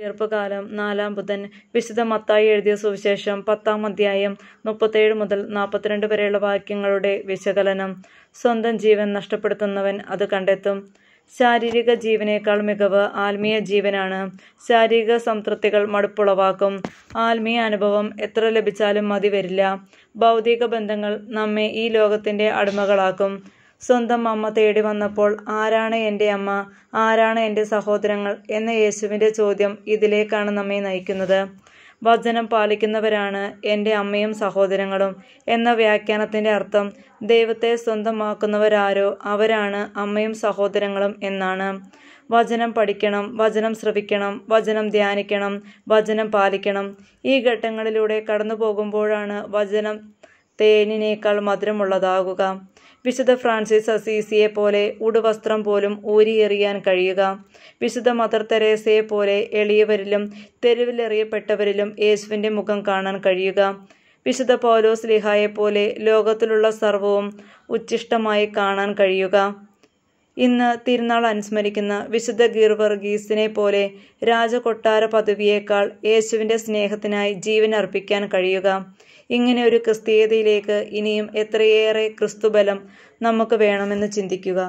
ഉയർപ്പുകാലം നാലാം ബുധൻ വിശുദ്ധ മത്തായി എഴുതിയ സുവിശേഷം പത്താം അധ്യായം മുപ്പത്തേഴ് മുതൽ നാൽപ്പത്തിരണ്ട് വരെയുള്ള വാക്യങ്ങളുടെ വിശകലനം സ്വന്തം ജീവൻ നഷ്ടപ്പെടുത്തുന്നവൻ അത് കണ്ടെത്തും ശാരീരിക ജീവനേക്കാൾ മികവ് ആത്മീയ ജീവനാണ് ശാരീരിക സംതൃപ്തികൾ മടുപ്പുളവാക്കും ആത്മീയ അനുഭവം എത്ര ലഭിച്ചാലും മതി വരില്ല ഭൗതിക ബന്ധങ്ങൾ നമ്മെ ഈ ലോകത്തിൻ്റെ അടിമകളാക്കും സ്വന്തം അമ്മ തേടി വന്നപ്പോൾ ആരാണ് എൻ്റെ അമ്മ ആരാണ് എൻ്റെ സഹോദരങ്ങൾ എന്ന യേശുവിൻ്റെ ചോദ്യം ഇതിലേക്കാണ് നമ്മെ നയിക്കുന്നത് വചനം പാലിക്കുന്നവരാണ് എൻ്റെ അമ്മയും സഹോദരങ്ങളും എന്ന വ്യാഖ്യാനത്തിൻ്റെ അർത്ഥം ദൈവത്തെ സ്വന്തമാക്കുന്നവരാരോ അവരാണ് അമ്മയും സഹോദരങ്ങളും എന്നാണ് വചനം പഠിക്കണം വചനം ശ്രവിക്കണം വചനം ധ്യാനിക്കണം വചനം പാലിക്കണം ഈ ഘട്ടങ്ങളിലൂടെ കടന്നു പോകുമ്പോഴാണ് വചനം തേനിനേക്കാൾ മധുരമുള്ളതാകുക വിശുദ്ധ ഫ്രാൻസിസ് അസീസിയെ പോലെ ഉടുവസ്ത്രം പോലും ഊരിയെറിയാൻ കഴിയുക വിശുദ്ധ മദർ തെരേസയെ പോലെ എളിയവരിലും തെരുവിലെറിയപ്പെട്ടവരിലും യേശുവിൻ്റെ മുഖം കാണാൻ കഴിയുക വിശുദ്ധ പൗലോസ് പോലെ ലോകത്തിലുള്ള സർവവും ഉച്ഛിഷ്ടമായി കാണാൻ കഴിയുക ഇന്ന് തിരുനാൾ അനുസ്മരിക്കുന്ന വിശുദ്ധ ഗീർവർഗീസിനെ പോലെ രാജകൊട്ടാര പദവിയേക്കാൾ യേശുവിൻ്റെ സ്നേഹത്തിനായി ജീവൻ അർപ്പിക്കാൻ കഴിയുക ഇങ്ങനെ ഒരു ക്രിസ്തീയതയിലേക്ക് ഇനിയും എത്രയേറെ ക്രിസ്തുബലം നമുക്ക് വേണമെന്ന് ചിന്തിക്കുക